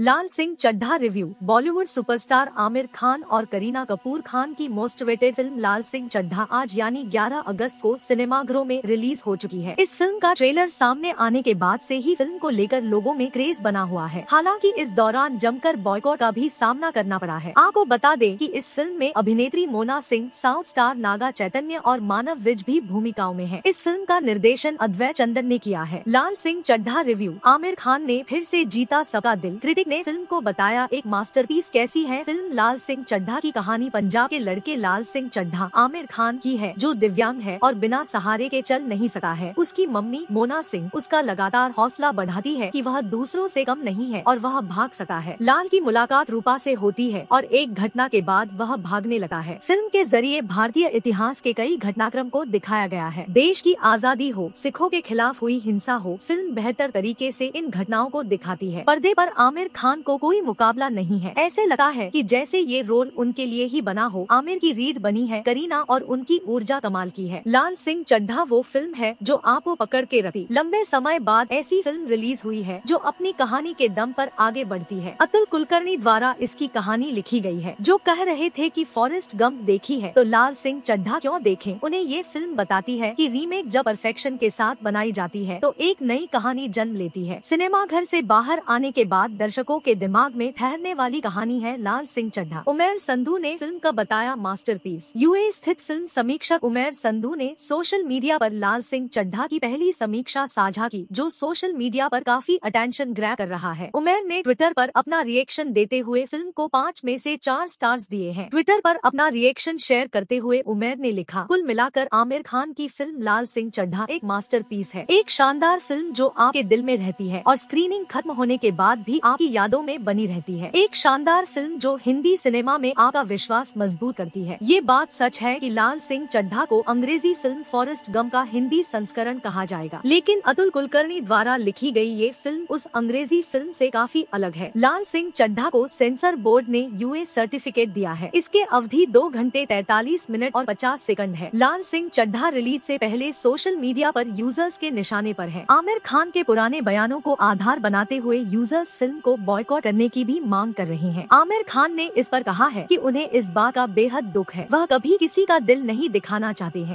लाल Singh Chaddha review Bollywood superstar Aamir Khan और करीना कपूर खान की most waited film Lal Singh Chaddha आज यानी 11 अगस्त को सिनेमाघरों में रिलीज हो चुकी है इस फिल्म का ट्रेलर सामने आने के बाद से ही फिल्म को लेकर लोगों में क्रेज बना हुआ है हालांकि इस दौरान जमकर बॉयकॉट का भी सामना करना पड़ा है आपको बता दें की इस फिल्म में अभिनेत्री मोना सिंह साउथ स्टार नागा चैतन्य और मानव विज भी भूमिकाओं में है इस फिल्म का निर्देशन अद्वैत चंदन ने किया है लाल सिंह चड्ढा रिव्यू आमिर खान ने फिर ऐसी जीता सका दिल क्रिटिक कार्तिक ने फिल्म को बताया एक मास्टरपीस कैसी है फिल्म लाल सिंह चड्ढा की कहानी पंजाब के लड़के लाल सिंह चड्ढा आमिर खान की है जो दिव्यांग है और बिना सहारे के चल नहीं सका है उसकी मम्मी मोना सिंह उसका लगातार हौसला बढ़ाती है कि वह दूसरों से कम नहीं है और वह भाग सका है लाल की मुलाकात रूपा से होती है और एक घटना के बाद वह भागने लगा है फिल्म के जरिए भारतीय इतिहास के कई घटनाक्रम को दिखाया गया है देश की आजादी हो सिखों के खिलाफ हुई हिंसा हो फिल्म बेहतर तरीके से इन घटनाओं को दिखाती है पर्दे पर आमिर खान को कोई मुकाबला नहीं है ऐसे लगा है कि जैसे ये रोल उनके लिए ही बना हो आमिर की रीड बनी है करीना और उनकी ऊर्जा कमाल की है लाल सिंह चड्ढा वो फिल्म है जो आपको पकड़ के रखती लंबे समय बाद ऐसी फिल्म रिलीज हुई है जो अपनी कहानी के दम आरोप आगे बढ़ती है अतुल कुलकर्णी द्वारा इसकी कहानी लिखी गयी है जो कह रहे थे की फॉरेस्ट गम देखी है तो लाल सिंह चड्ढा क्यों देखे उन्हें ये फिल्म बताती है की रीमेक जब परफेक्शन के साथ बनाई जाती है तो एक नई कहानी जन्म लेती है सिनेमा घर से बाहर आने के बाद दर्शक दर्शकों के दिमाग में ठहरने वाली कहानी है लाल सिंह चड्ढा उमेर संधू ने फिल्म का बताया मास्टरपीस यूए स्थित फिल्म समीक्षक उमेर संधू ने सोशल मीडिया पर लाल सिंह चड्ढा की पहली समीक्षा साझा की जो सोशल मीडिया पर काफी अटेंशन ग्रैप कर रहा है उमेर ने ट्विटर पर अपना रिएक्शन देते हुए फिल्म को पाँच में से चार स्टार्स दिए हैं ट्विटर पर अपना रिएक्शन शेयर करते हुए उमेर ने लिखा कुल मिलाकर आमिर खान की फिल्म लाल सिंह चड्ढा एक मास्टरपीस है एक शानदार फिल्म जो आपके दिल में रहती है और स्क्रीनिंग खत्म होने के बाद भी आपकी यादों में बनी रहती है एक शानदार फिल्म जो हिंदी सिनेमा में आपका विश्वास मजबूत करती है ये बात सच है कि लाल सिंह चड्ढा को अंग्रेजी फिल्म फॉरेस्ट गम का हिंदी संस्करण कहा जाएगा लेकिन अतुल कुलकर्णी द्वारा लिखी गयी ये फिल्म उस अंग्रेजी फिल्म ऐसी काफी अलग है लाल सिंह चड्ढा को सेंसर बोर्ड ने यू सर्टिफिकेट दिया है इसके अवधि दो घंटे तैतालीस मिनट और पचास सेकंड है लाल सिंह चड्ढा रिलीज से पहले सोशल मीडिया पर यूजर्स के निशाने पर है आमिर खान के पुराने बयानों को आधार बनाते हुए यूजर्स फिल्म को बॉयकॉट करने की भी मांग कर रहे हैं आमिर खान ने इस पर कहा है कि उन्हें इस बात का बेहद दुख है वह कभी किसी का दिल नहीं दिखाना चाहते हैं